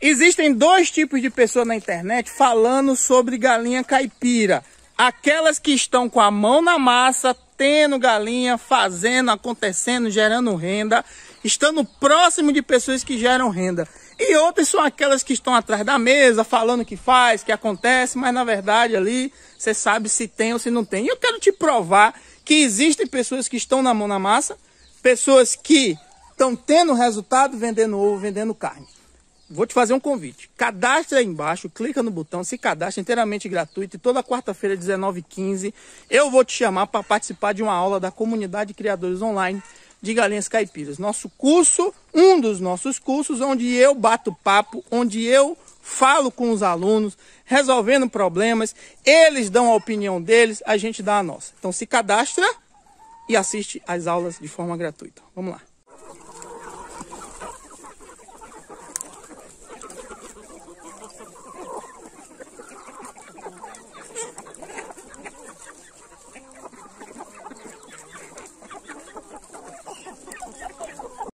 Existem dois tipos de pessoa na internet falando sobre galinha caipira. Aquelas que estão com a mão na massa, tendo galinha, fazendo, acontecendo, gerando renda, estando próximo de pessoas que geram renda. E outras são aquelas que estão atrás da mesa, falando que faz, que acontece, mas na verdade ali você sabe se tem ou se não tem. E eu quero te provar que existem pessoas que estão na mão na massa, pessoas que estão tendo resultado vendendo ovo, vendendo carne vou te fazer um convite. Cadastra aí embaixo, clica no botão, se cadastra inteiramente gratuito e toda quarta-feira, 19h15, eu vou te chamar para participar de uma aula da comunidade Criadores Online de Galinhas Caipiras. Nosso curso, um dos nossos cursos, onde eu bato papo, onde eu falo com os alunos, resolvendo problemas, eles dão a opinião deles, a gente dá a nossa. Então se cadastra e assiste às aulas de forma gratuita. Vamos lá.